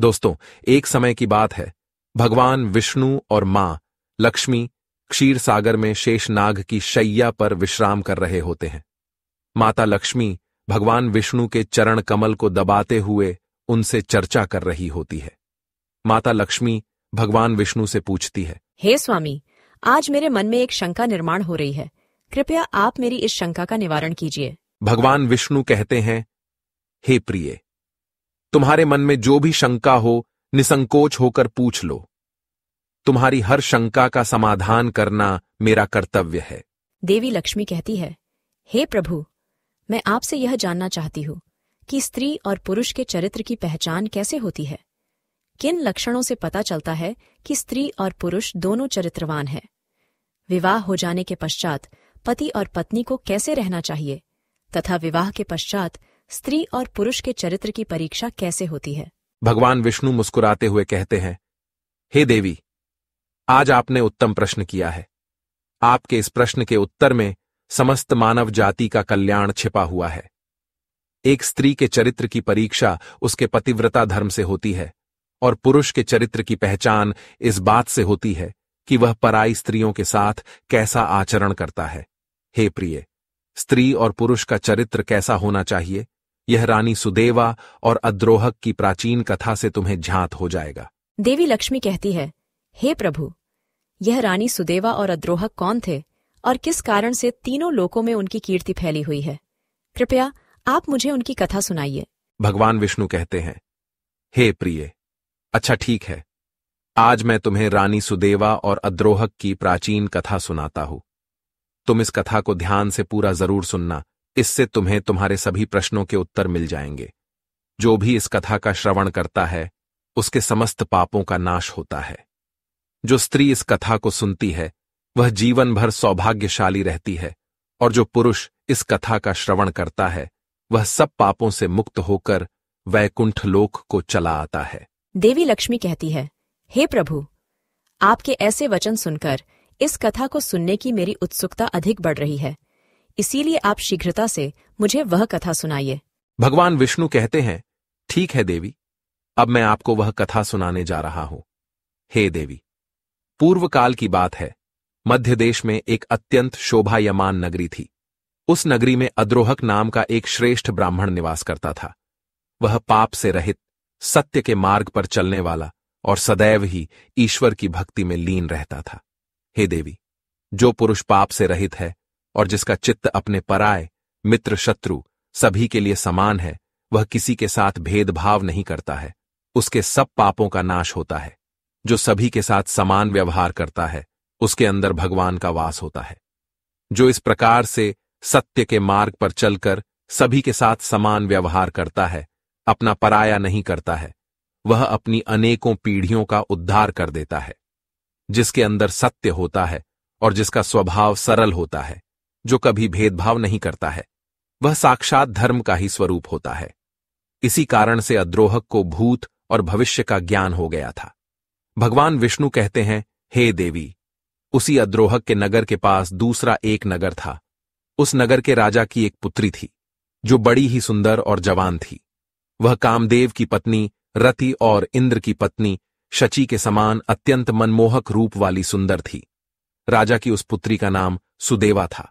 दोस्तों एक समय की बात है भगवान विष्णु और मां लक्ष्मी क्षीर सागर में शेषनाग की शैया पर विश्राम कर रहे होते हैं माता लक्ष्मी भगवान विष्णु के चरण कमल को दबाते हुए उनसे चर्चा कर रही होती है माता लक्ष्मी भगवान विष्णु से पूछती है हे स्वामी आज मेरे मन में एक शंका निर्माण हो रही है कृपया आप मेरी इस शंका का निवारण कीजिए भगवान विष्णु कहते हैं हे प्रिये प्रिय तुम्हारे मन में जो भी शंका हो निसंकोच होकर पूछ लो तुम्हारी हर शंका का समाधान करना मेरा कर्तव्य है देवी लक्ष्मी कहती है हे प्रभु मैं आपसे यह जानना चाहती हूँ कि स्त्री और पुरुष के चरित्र की पहचान कैसे होती है किन लक्षणों से पता चलता है कि स्त्री और पुरुष दोनों चरित्रवान है विवाह हो जाने के पश्चात पति और पत्नी को कैसे रहना चाहिए तथा विवाह के पश्चात स्त्री और पुरुष के चरित्र की परीक्षा कैसे होती है भगवान विष्णु मुस्कुराते हुए कहते हैं हे देवी आज आपने उत्तम प्रश्न किया है आपके इस प्रश्न के उत्तर में समस्त मानव जाति का कल्याण छिपा हुआ है एक स्त्री के चरित्र की परीक्षा उसके पतिव्रता धर्म से होती है और पुरुष के चरित्र की पहचान इस बात से होती है कि वह पराई स्त्रियों के साथ कैसा आचरण करता है हे प्रिय स्त्री और पुरुष का चरित्र कैसा होना चाहिए यह रानी सुदेवा और अद्रोहक की प्राचीन कथा से तुम्हें झांत हो जाएगा देवी लक्ष्मी कहती है हे प्रभु यह रानी सुदेवा और अद्रोहक कौन थे और किस कारण से तीनों लोकों में उनकी कीर्ति फैली हुई है कृपया आप मुझे उनकी कथा सुनाइए भगवान विष्णु कहते हैं हे प्रिय अच्छा ठीक है आज मैं तुम्हें रानी सुदेवा और अद्रोहक की प्राचीन कथा सुनाता हूं तुम इस कथा को ध्यान से पूरा जरूर सुनना इससे तुम्हें तुम्हारे सभी प्रश्नों के उत्तर मिल जाएंगे जो भी इस कथा का श्रवण करता है उसके समस्त पापों का नाश होता है जो स्त्री इस कथा को सुनती है वह जीवन भर सौभाग्यशाली रहती है और जो पुरुष इस कथा का श्रवण करता है वह सब पापों से मुक्त होकर वैकुंठ लोक को चला आता है देवी लक्ष्मी कहती है हे प्रभु आपके ऐसे वचन सुनकर इस कथा को सुनने की मेरी उत्सुकता अधिक बढ़ रही है इसीलिए आप शीघ्रता से मुझे वह कथा सुनाइए भगवान विष्णु कहते हैं ठीक है देवी अब मैं आपको वह कथा सुनाने जा रहा हूं हे देवी पूर्व काल की बात है मध्य देश में एक अत्यंत शोभायमान नगरी थी उस नगरी में अद्रोहक नाम का एक श्रेष्ठ ब्राह्मण निवास करता था वह पाप से रहित सत्य के मार्ग पर चलने वाला और सदैव ही ईश्वर की भक्ति में लीन रहता था हे देवी जो पुरुष पाप से रहित है और जिसका चित्त अपने पराय मित्र शत्रु सभी के लिए समान है वह किसी के साथ भेदभाव नहीं करता है उसके सब पापों का नाश होता है जो सभी के साथ समान व्यवहार करता है उसके अंदर भगवान का वास होता है जो इस प्रकार से सत्य के मार्ग पर चलकर सभी के साथ समान व्यवहार करता है अपना पराया नहीं करता है वह अपनी अनेकों पीढ़ियों का उद्धार कर देता है जिसके अंदर सत्य होता है और जिसका स्वभाव सरल होता है जो कभी भेदभाव नहीं करता है वह साक्षात धर्म का ही स्वरूप होता है इसी कारण से अद्रोहक को भूत और भविष्य का ज्ञान हो गया था भगवान विष्णु कहते हैं हे देवी उसी अद्रोहक के नगर के पास दूसरा एक नगर था उस नगर के राजा की एक पुत्री थी जो बड़ी ही सुंदर और जवान थी वह कामदेव की पत्नी रति और इंद्र की पत्नी शची के समान अत्यंत मनमोहक रूप वाली सुंदर थी राजा की उस पुत्री का नाम सुदेवा था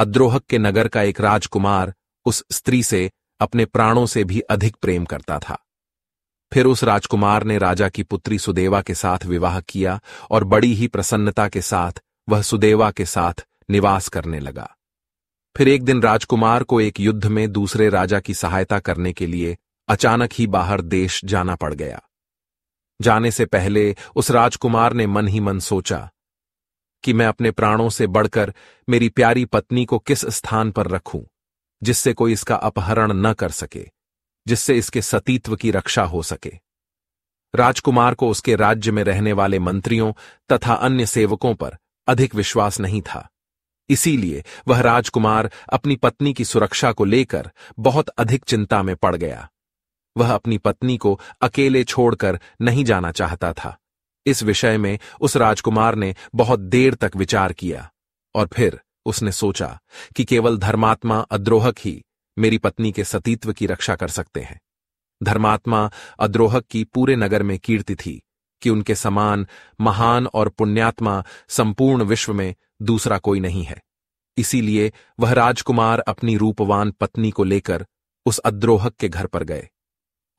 अद्रोहक के नगर का एक राजकुमार उस स्त्री से अपने प्राणों से भी अधिक प्रेम करता था फिर उस राजकुमार ने राजा की पुत्री सुदेवा के साथ विवाह किया और बड़ी ही प्रसन्नता के साथ वह सुदेवा के साथ निवास करने लगा फिर एक दिन राजकुमार को एक युद्ध में दूसरे राजा की सहायता करने के लिए अचानक ही बाहर देश जाना पड़ गया जाने से पहले उस राजकुमार ने मन ही मन सोचा कि मैं अपने प्राणों से बढ़कर मेरी प्यारी पत्नी को किस स्थान पर रखूं जिससे कोई इसका अपहरण न कर सके जिससे इसके सतीत्व की रक्षा हो सके राजकुमार को उसके राज्य में रहने वाले मंत्रियों तथा अन्य सेवकों पर अधिक विश्वास नहीं था इसीलिए वह राजकुमार अपनी पत्नी की सुरक्षा को लेकर बहुत अधिक चिंता में पड़ गया वह अपनी पत्नी को अकेले छोड़कर नहीं जाना चाहता था इस विषय में उस राजकुमार ने बहुत देर तक विचार किया और फिर उसने सोचा कि केवल धर्मात्मा अद्रोहक ही मेरी पत्नी के सतीत्व की रक्षा कर सकते हैं धर्मात्मा अद्रोहक की पूरे नगर में कीर्ति थी कि उनके समान महान और पुण्यात्मा संपूर्ण विश्व में दूसरा कोई नहीं है इसीलिए वह राजकुमार अपनी रूपवान पत्नी को लेकर उस अद्रोहक के घर पर गए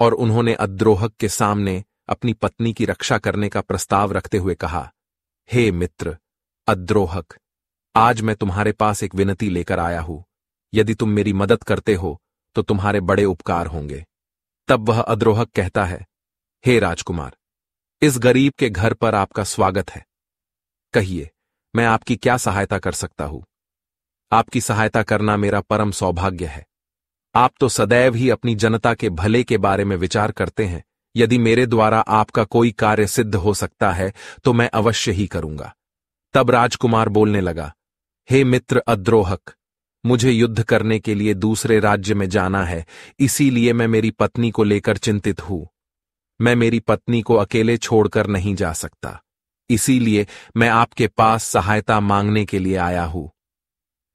और उन्होंने अद्रोहक के सामने अपनी पत्नी की रक्षा करने का प्रस्ताव रखते हुए कहा हे मित्र अद्रोहक आज मैं तुम्हारे पास एक विनती लेकर आया हूं यदि तुम मेरी मदद करते हो तो तुम्हारे बड़े उपकार होंगे तब वह अद्रोहक कहता है हे राजकुमार इस गरीब के घर पर आपका स्वागत है कहिए मैं आपकी क्या सहायता कर सकता हूं आपकी सहायता करना मेरा परम सौभाग्य है आप तो सदैव ही अपनी जनता के भले के बारे में विचार करते हैं यदि मेरे द्वारा आपका कोई कार्य सिद्ध हो सकता है तो मैं अवश्य ही करूंगा तब राजकुमार बोलने लगा हे मित्र अद्रोहक मुझे युद्ध करने के लिए दूसरे राज्य में जाना है इसीलिए मैं मेरी पत्नी को लेकर चिंतित हूं मैं मेरी पत्नी को अकेले छोड़कर नहीं जा सकता इसीलिए मैं आपके पास सहायता मांगने के लिए आया हूं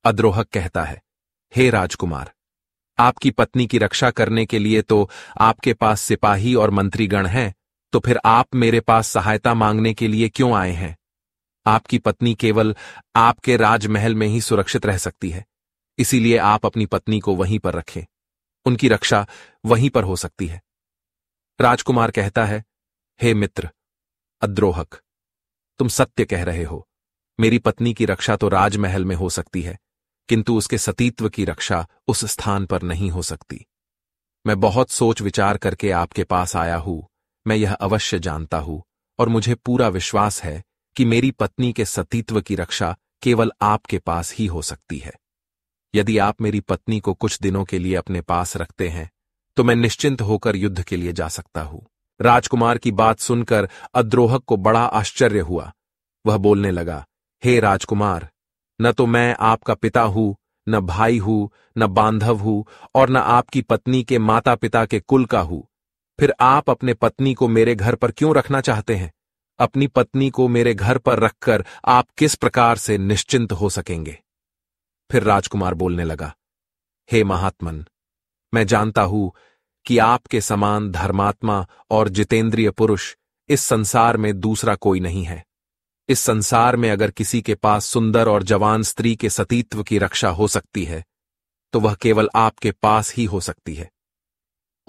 अद्रोहक कहता है हे राजकुमार आपकी पत्नी की रक्षा करने के लिए तो आपके पास सिपाही और मंत्रीगण हैं तो फिर आप मेरे पास सहायता मांगने के लिए क्यों आए हैं आपकी पत्नी केवल आपके राजमहल में ही सुरक्षित रह सकती है इसीलिए आप अपनी पत्नी को वहीं पर रखें उनकी रक्षा वहीं पर हो सकती है राजकुमार कहता है हे मित्र अद्रोहक तुम सत्य कह रहे हो मेरी पत्नी की रक्षा तो राजमहल में हो सकती है किंतु उसके सतीत्व की रक्षा उस स्थान पर नहीं हो सकती मैं बहुत सोच विचार करके आपके पास आया हूं मैं यह अवश्य जानता हूं और मुझे पूरा विश्वास है कि मेरी पत्नी के सतीत्व की रक्षा केवल आपके पास ही हो सकती है यदि आप मेरी पत्नी को कुछ दिनों के लिए अपने पास रखते हैं तो मैं निश्चिंत होकर युद्ध के लिए जा सकता हूं राजकुमार की बात सुनकर अद्रोहक को बड़ा आश्चर्य हुआ वह बोलने लगा हे राजकुमार न तो मैं आपका पिता हूं न भाई हूं न बांधव हूं और न आपकी पत्नी के माता पिता के कुल का हूं फिर आप अपने पत्नी को मेरे घर पर क्यों रखना चाहते हैं अपनी पत्नी को मेरे घर पर रखकर आप किस प्रकार से निश्चिंत हो सकेंगे फिर राजकुमार बोलने लगा हे महात्मन मैं जानता हूं कि आपके समान धर्मात्मा और जितेंद्रिय पुरुष इस संसार में दूसरा कोई नहीं है इस संसार में अगर किसी के पास सुंदर और जवान स्त्री के सतीत्व की रक्षा हो सकती है तो वह केवल आपके पास ही हो सकती है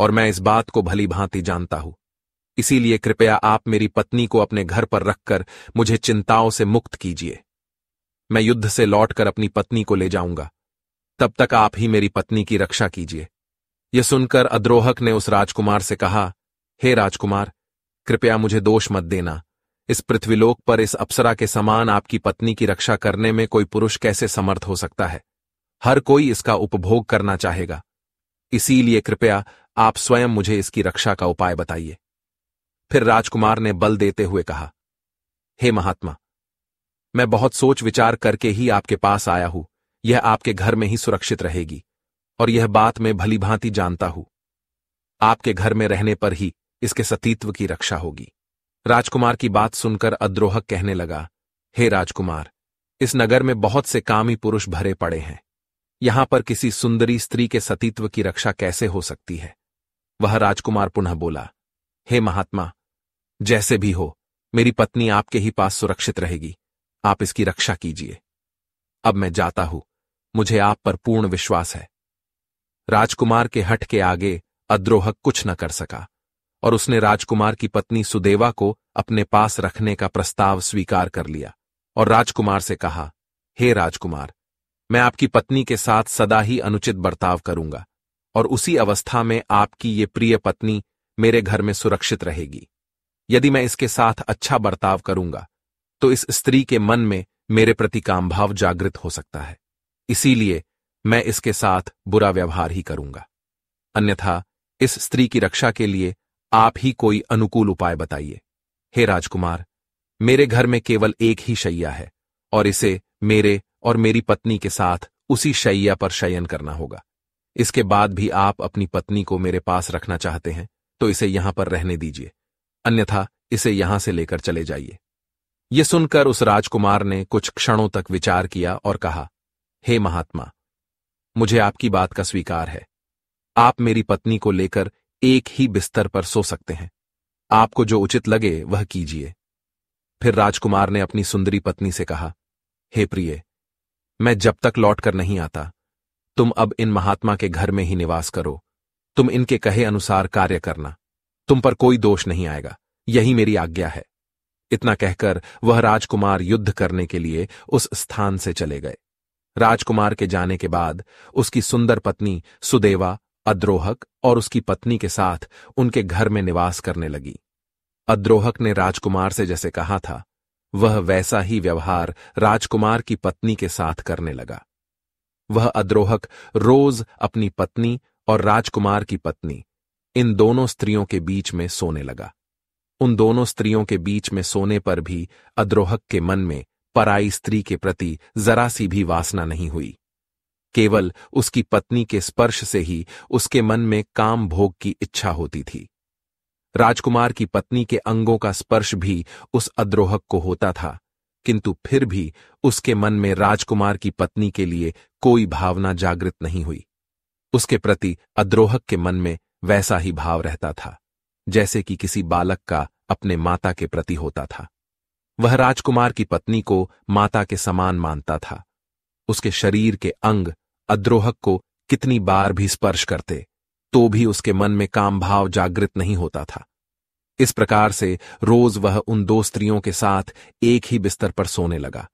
और मैं इस बात को भली भांति जानता हूं इसीलिए कृपया आप मेरी पत्नी को अपने घर पर रखकर मुझे चिंताओं से मुक्त कीजिए मैं युद्ध से लौटकर अपनी पत्नी को ले जाऊंगा तब तक आप ही मेरी पत्नी की रक्षा कीजिए यह सुनकर अद्रोहक ने उस राजकुमार से कहा हे राजकुमार कृपया मुझे दोष मत देना इस पृथ्वीलोक पर इस अप्सरा के समान आपकी पत्नी की रक्षा करने में कोई पुरुष कैसे समर्थ हो सकता है हर कोई इसका उपभोग करना चाहेगा इसीलिए कृपया आप स्वयं मुझे इसकी रक्षा का उपाय बताइए फिर राजकुमार ने बल देते हुए कहा हे महात्मा मैं बहुत सोच विचार करके ही आपके पास आया हूं यह आपके घर में ही सुरक्षित रहेगी और यह बात मैं भलीभांति जानता हूं आपके घर में रहने पर ही इसके सतीत्व की रक्षा होगी राजकुमार की बात सुनकर अद्रोहक कहने लगा हे राजकुमार इस नगर में बहुत से कामी पुरुष भरे पड़े हैं यहां पर किसी सुंदरी स्त्री के सतीत्व की रक्षा कैसे हो सकती है वह राजकुमार पुनः बोला हे महात्मा जैसे भी हो मेरी पत्नी आपके ही पास सुरक्षित रहेगी आप इसकी रक्षा कीजिए अब मैं जाता हूं मुझे आप पर पूर्ण विश्वास है राजकुमार के हट के आगे अद्रोहक कुछ न कर सका और उसने राजकुमार की पत्नी सुदेवा को अपने पास रखने का प्रस्ताव स्वीकार कर लिया और राजकुमार से कहा हे hey राजकुमार मैं आपकी पत्नी के साथ सदा ही अनुचित बर्ताव करूंगा और उसी अवस्था में आपकी ये प्रिय पत्नी मेरे घर में सुरक्षित रहेगी यदि मैं इसके साथ अच्छा बर्ताव करूंगा तो इस स्त्री के मन में मेरे प्रति काम भाव जागृत हो सकता है इसीलिए मैं इसके साथ बुरा व्यवहार ही करूंगा अन्यथा इस स्त्री की रक्षा के लिए आप ही कोई अनुकूल उपाय बताइए हे राजकुमार मेरे घर में केवल एक ही शैया है और इसे मेरे और मेरी पत्नी के साथ उसी शैया पर शयन करना होगा इसके बाद भी आप अपनी पत्नी को मेरे पास रखना चाहते हैं तो इसे यहां पर रहने दीजिए अन्यथा इसे यहां से लेकर चले जाइए ये सुनकर उस राजकुमार ने कुछ क्षणों तक विचार किया और कहा हे महात्मा मुझे आपकी बात का स्वीकार है आप मेरी पत्नी को लेकर एक ही बिस्तर पर सो सकते हैं आपको जो उचित लगे वह कीजिए फिर राजकुमार ने अपनी सुंदरी पत्नी से कहा हे प्रिय मैं जब तक लौट कर नहीं आता तुम अब इन महात्मा के घर में ही निवास करो तुम इनके कहे अनुसार कार्य करना तुम पर कोई दोष नहीं आएगा यही मेरी आज्ञा है इतना कहकर वह राजकुमार युद्ध करने के लिए उस स्थान से चले गए राजकुमार के जाने के बाद उसकी सुंदर पत्नी सुदेवा अद्रोहक और उसकी पत्नी के साथ उनके घर में निवास करने लगी अद्रोहक ने राजकुमार से जैसे कहा था वह वैसा ही व्यवहार राजकुमार की पत्नी के साथ करने लगा वह अद्रोहक रोज अपनी पत्नी और राजकुमार की पत्नी इन दोनों स्त्रियों के बीच में सोने लगा उन दोनों स्त्रियों के बीच में सोने पर भी अद्रोहक के मन में पराई स्त्री के प्रति जरा सी भी वासना नहीं हुई केवल उसकी पत्नी के स्पर्श से ही उसके मन में काम भोग की इच्छा होती थी राजकुमार की पत्नी के अंगों का स्पर्श भी उस अद्रोहक को होता था किंतु फिर भी उसके मन में राजकुमार की पत्नी के लिए कोई भावना जागृत नहीं हुई उसके प्रति अद्रोहक के मन में वैसा ही भाव रहता था जैसे कि किसी बालक का अपने माता के प्रति होता था वह राजकुमार की पत्नी को माता के समान मानता था उसके शरीर के अंग अद्रोहक को कितनी बार भी स्पर्श करते तो भी उसके मन में काम भाव जागृत नहीं होता था इस प्रकार से रोज वह उन दो स्त्रियों के साथ एक ही बिस्तर पर सोने लगा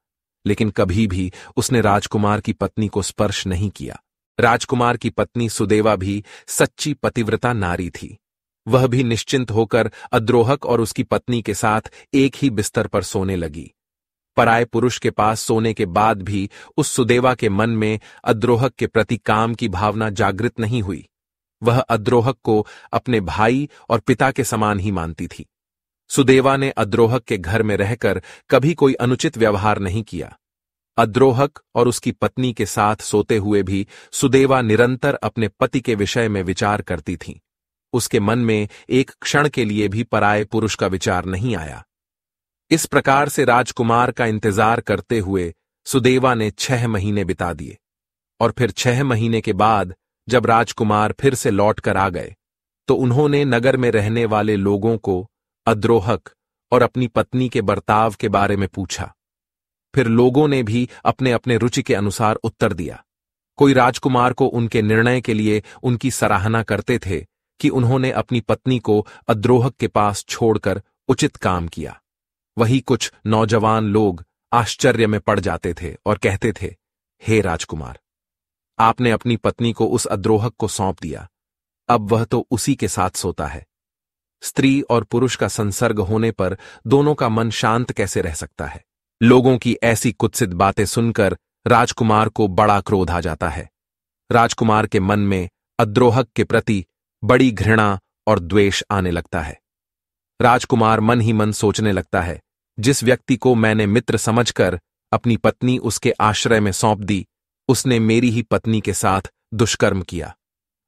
लेकिन कभी भी उसने राजकुमार की पत्नी को स्पर्श नहीं किया राजकुमार की पत्नी सुदेवा भी सच्ची पतिव्रता नारी थी वह भी निश्चिंत होकर अद्रोहक और उसकी पत्नी के साथ एक ही बिस्तर पर सोने लगी पराय पुरुष के पास सोने के बाद भी उस सुदेवा के मन में अद्रोहक के प्रति काम की भावना जागृत नहीं हुई वह अद्रोहक को अपने भाई और पिता के समान ही मानती थी सुदेवा ने अद्रोहक के घर में रहकर कभी कोई अनुचित व्यवहार नहीं किया अद्रोहक और उसकी पत्नी के साथ सोते हुए भी सुदेवा निरंतर अपने पति के विषय में विचार करती थीं। उसके मन में एक क्षण के लिए भी पराये पुरुष का विचार नहीं आया इस प्रकार से राजकुमार का इंतजार करते हुए सुदेवा ने छह महीने बिता दिए और फिर छह महीने के बाद जब राजकुमार फिर से लौट कर आ गए तो उन्होंने नगर में रहने वाले लोगों को अद्रोहक और अपनी पत्नी के बर्ताव के बारे में पूछा फिर लोगों ने भी अपने अपने रुचि के अनुसार उत्तर दिया कोई राजकुमार को उनके निर्णय के लिए उनकी सराहना करते थे कि उन्होंने अपनी पत्नी को अद्रोहक के पास छोड़कर उचित काम किया वही कुछ नौजवान लोग आश्चर्य में पड़ जाते थे और कहते थे हे राजकुमार आपने अपनी पत्नी को उस अद्रोहक को सौंप दिया अब वह तो उसी के साथ सोता है स्त्री और पुरुष का संसर्ग होने पर दोनों का मन शांत कैसे रह सकता है लोगों की ऐसी कुत्सित बातें सुनकर राजकुमार को बड़ा क्रोध आ जाता है राजकुमार के मन में अद्रोहक के प्रति बड़ी घृणा और द्वेष आने लगता है राजकुमार मन ही मन सोचने लगता है जिस व्यक्ति को मैंने मित्र समझकर अपनी पत्नी उसके आश्रय में सौंप दी उसने मेरी ही पत्नी के साथ दुष्कर्म किया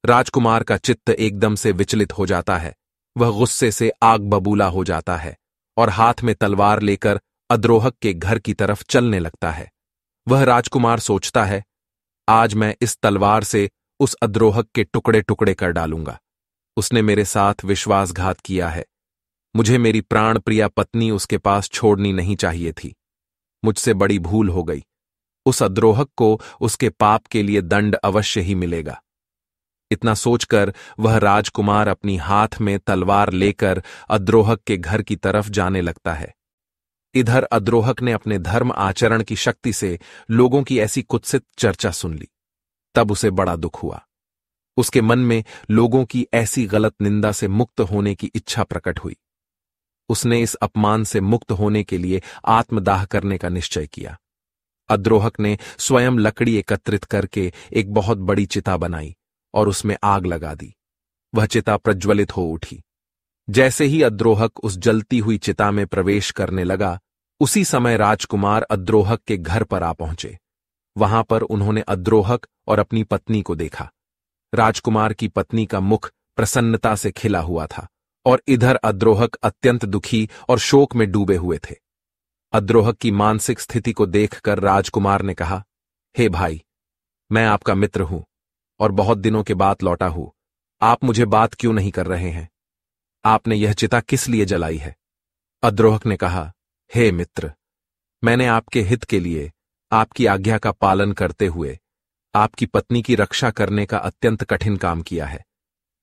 राजकुमार का चित्त एकदम से विचलित हो जाता है वह गुस्से से आग बबूला हो जाता है और हाथ में तलवार लेकर अद्रोहक के घर की तरफ चलने लगता है वह राजकुमार सोचता है आज मैं इस तलवार से उस अद्रोहक के टुकड़े टुकड़े कर डालूंगा उसने मेरे साथ विश्वासघात किया है मुझे मेरी प्राण प्रिया पत्नी उसके पास छोड़नी नहीं चाहिए थी मुझसे बड़ी भूल हो गई उस अद्रोहक को उसके पाप के लिए दंड अवश्य ही मिलेगा इतना सोचकर वह राजकुमार अपनी हाथ में तलवार लेकर अद्रोहक के घर की तरफ जाने लगता है इधर अद्रोहक ने अपने धर्म आचरण की शक्ति से लोगों की ऐसी कुत्सित चर्चा सुन ली तब उसे बड़ा दुख हुआ उसके मन में लोगों की ऐसी गलत निंदा से मुक्त होने की इच्छा प्रकट हुई उसने इस अपमान से मुक्त होने के लिए आत्मदाह करने का निश्चय किया अद्रोहक ने स्वयं लकड़ी एकत्रित करके एक बहुत बड़ी चिता बनाई और उसमें आग लगा दी वह चिता प्रज्वलित हो उठी जैसे ही अद्रोहक उस जलती हुई चिता में प्रवेश करने लगा उसी समय राजकुमार अद्रोहक के घर पर आ पहुंचे वहां पर उन्होंने अद्रोहक और अपनी पत्नी को देखा राजकुमार की पत्नी का मुख प्रसन्नता से खिला हुआ था और इधर अद्रोहक अत्यंत दुखी और शोक में डूबे हुए थे अद्रोहक की मानसिक स्थिति को देखकर राजकुमार ने कहा हे hey भाई मैं आपका मित्र हूं और बहुत दिनों के बाद लौटा हूं आप मुझे बात क्यों नहीं कर रहे हैं आपने यह चिता किस लिए जलाई है अद्रोहक ने कहा हे hey मित्र मैंने आपके हित के लिए आपकी आज्ञा का पालन करते हुए आपकी पत्नी की रक्षा करने का अत्यंत कठिन काम किया है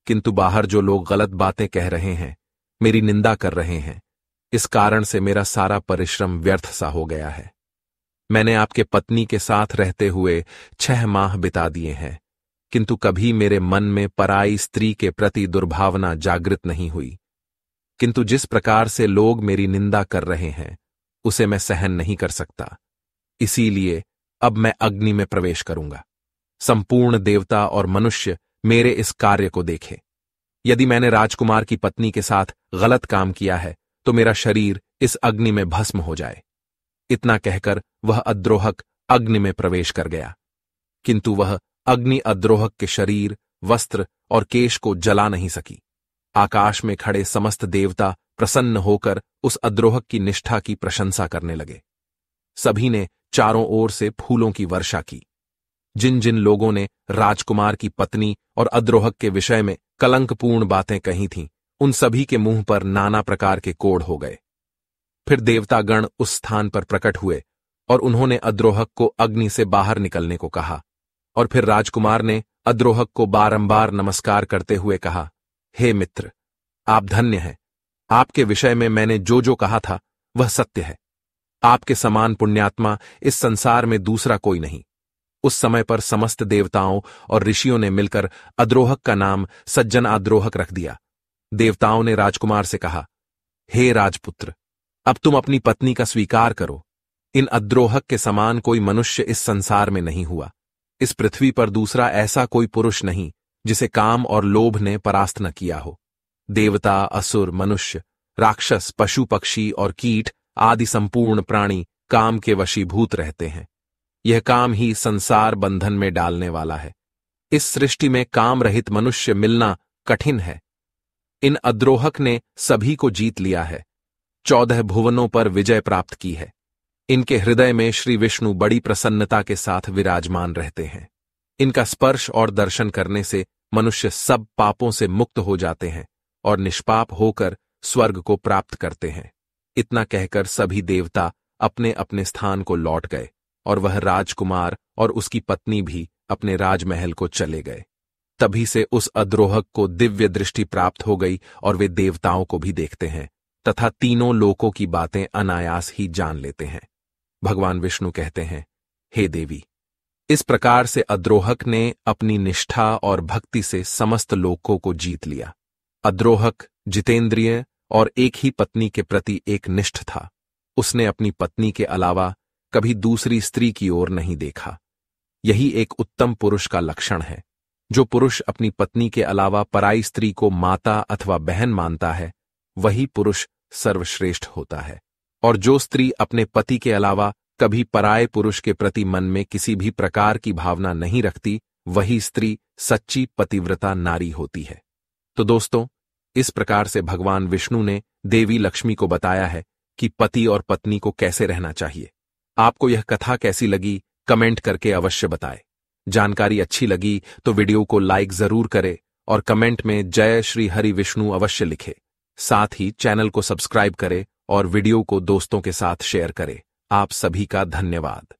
किंतु बाहर जो लोग गलत बातें कह रहे हैं मेरी निंदा कर रहे हैं इस कारण से मेरा सारा परिश्रम व्यर्थ सा हो गया है मैंने आपके पत्नी के साथ रहते हुए छह माह बिता दिए हैं किंतु कभी मेरे मन में पराई स्त्री के प्रति दुर्भावना जागृत नहीं हुई किंतु जिस प्रकार से लोग मेरी निंदा कर रहे हैं उसे मैं सहन नहीं कर सकता इसीलिए अब मैं अग्नि में प्रवेश करूंगा संपूर्ण देवता और मनुष्य मेरे इस कार्य को देखे यदि मैंने राजकुमार की पत्नी के साथ गलत काम किया है तो मेरा शरीर इस अग्नि में भस्म हो जाए इतना कहकर वह अद्रोहक अग्नि में प्रवेश कर गया किंतु वह अग्नि अद्रोहक के शरीर वस्त्र और केश को जला नहीं सकी आकाश में खड़े समस्त देवता प्रसन्न होकर उस अद्रोहक की निष्ठा की प्रशंसा करने लगे सभी ने चारों ओर से फूलों की वर्षा की जिन जिन लोगों ने राजकुमार की पत्नी और अद्रोहक के विषय में कलंकपूर्ण बातें कही थीं उन सभी के मुंह पर नाना प्रकार के कोड़ हो गए फिर देवतागण उस स्थान पर प्रकट हुए और उन्होंने अद्रोहक को अग्नि से बाहर निकलने को कहा और फिर राजकुमार ने अद्रोहक को बारंबार नमस्कार करते हुए कहा हे मित्र आप धन्य हैं आपके विषय में मैंने जो जो कहा था वह सत्य है आपके समान पुण्यात्मा इस संसार में दूसरा कोई नहीं उस समय पर समस्त देवताओं और ऋषियों ने मिलकर अद्रोहक का नाम सज्जन आद्रोहक रख दिया देवताओं ने राजकुमार से कहा हे राजपुत्र अब तुम अपनी पत्नी का स्वीकार करो इन अद्रोहक के समान कोई मनुष्य इस संसार में नहीं हुआ इस पृथ्वी पर दूसरा ऐसा कोई पुरुष नहीं जिसे काम और लोभ ने परास्त न किया हो देवता असुर मनुष्य राक्षस पशु पक्षी और कीट आदि संपूर्ण प्राणी काम के वशीभूत रहते हैं यह काम ही संसार बंधन में डालने वाला है इस सृष्टि में काम रहित मनुष्य मिलना कठिन है इन अद्रोहक ने सभी को जीत लिया है चौदह भुवनों पर विजय प्राप्त की है इनके हृदय में श्री विष्णु बड़ी प्रसन्नता के साथ विराजमान रहते हैं इनका स्पर्श और दर्शन करने से मनुष्य सब पापों से मुक्त हो जाते हैं और निष्पाप होकर स्वर्ग को प्राप्त करते हैं इतना कहकर सभी देवता अपने अपने स्थान को लौट गए और वह राजकुमार और उसकी पत्नी भी अपने राजमहल को चले गए तभी से उस अद्रोहक को दिव्य दृष्टि प्राप्त हो गई और वे देवताओं को भी देखते हैं तथा तीनों लोकों की बातें अनायास ही जान लेते हैं भगवान विष्णु कहते हैं हे देवी इस प्रकार से अद्रोहक ने अपनी निष्ठा और भक्ति से समस्त लोकों को जीत लिया अद्रोहक जितेंद्रिय और एक ही पत्नी के प्रति एक निष्ठ था उसने अपनी पत्नी के अलावा कभी दूसरी स्त्री की ओर नहीं देखा यही एक उत्तम पुरुष का लक्षण है जो पुरुष अपनी पत्नी के अलावा पराई स्त्री को माता अथवा बहन मानता है वही पुरुष सर्वश्रेष्ठ होता है और जो स्त्री अपने पति के अलावा कभी पराये पुरुष के प्रति मन में किसी भी प्रकार की भावना नहीं रखती वही स्त्री सच्ची पतिव्रता नारी होती है तो दोस्तों इस प्रकार से भगवान विष्णु ने देवी लक्ष्मी को बताया है कि पति और पत्नी को कैसे रहना चाहिए आपको यह कथा कैसी लगी कमेंट करके अवश्य बताएं। जानकारी अच्छी लगी तो वीडियो को लाइक जरूर करें और कमेंट में जय श्री हरि विष्णु अवश्य लिखे साथ ही चैनल को सब्सक्राइब करें और वीडियो को दोस्तों के साथ शेयर करें आप सभी का धन्यवाद